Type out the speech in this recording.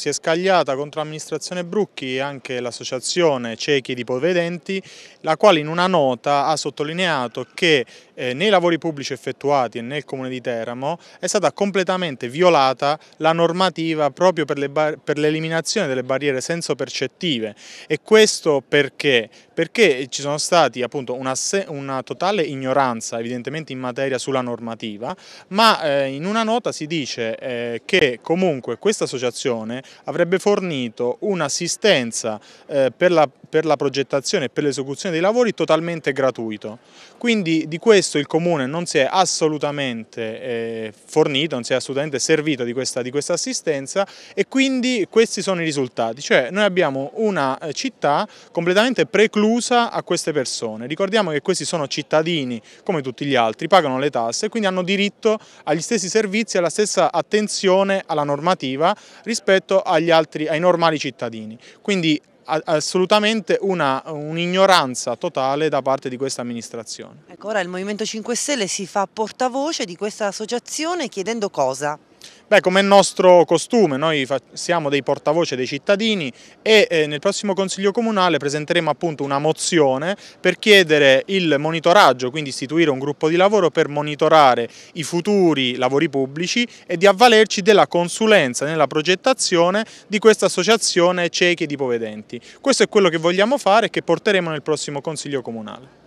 Si è scagliata contro l'amministrazione Brucchi e anche l'associazione Ciechi di Povedenti, la quale in una nota ha sottolineato che eh, nei lavori pubblici effettuati e nel Comune di Teramo è stata completamente violata la normativa proprio per l'eliminazione delle barriere senso-percettive e questo perché? Perché ci sono stati appunto una, una totale ignoranza evidentemente in materia sulla normativa ma eh, in una nota si dice eh, che comunque questa associazione avrebbe fornito un'assistenza eh, per, per, la, progettazione e per l'esecuzione dei lavori totalmente gratuito. Quindi di questo questo il Comune non si è assolutamente eh, fornito, non si è assolutamente servito di questa, di questa, assistenza e quindi questi sono i risultati, cioè noi abbiamo una eh, città completamente preclusa a queste persone, ricordiamo che questi sono cittadini come tutti gli altri, pagano le tasse e quindi hanno diritto agli stessi servizi e alla stessa attenzione alla normativa rispetto agli altri, ai normali cittadini, quindi assolutamente un'ignoranza un totale da parte di questa amministrazione. Ecco, ora il Movimento 5 Stelle si fa portavoce di questa associazione chiedendo cosa? Beh, come è nostro costume, noi siamo dei portavoce dei cittadini e eh, nel prossimo Consiglio Comunale presenteremo appunto una mozione per chiedere il monitoraggio, quindi istituire un gruppo di lavoro per monitorare i futuri lavori pubblici e di avvalerci della consulenza nella progettazione di questa associazione ciechi ed ipovedenti. Questo è quello che vogliamo fare e che porteremo nel prossimo Consiglio Comunale.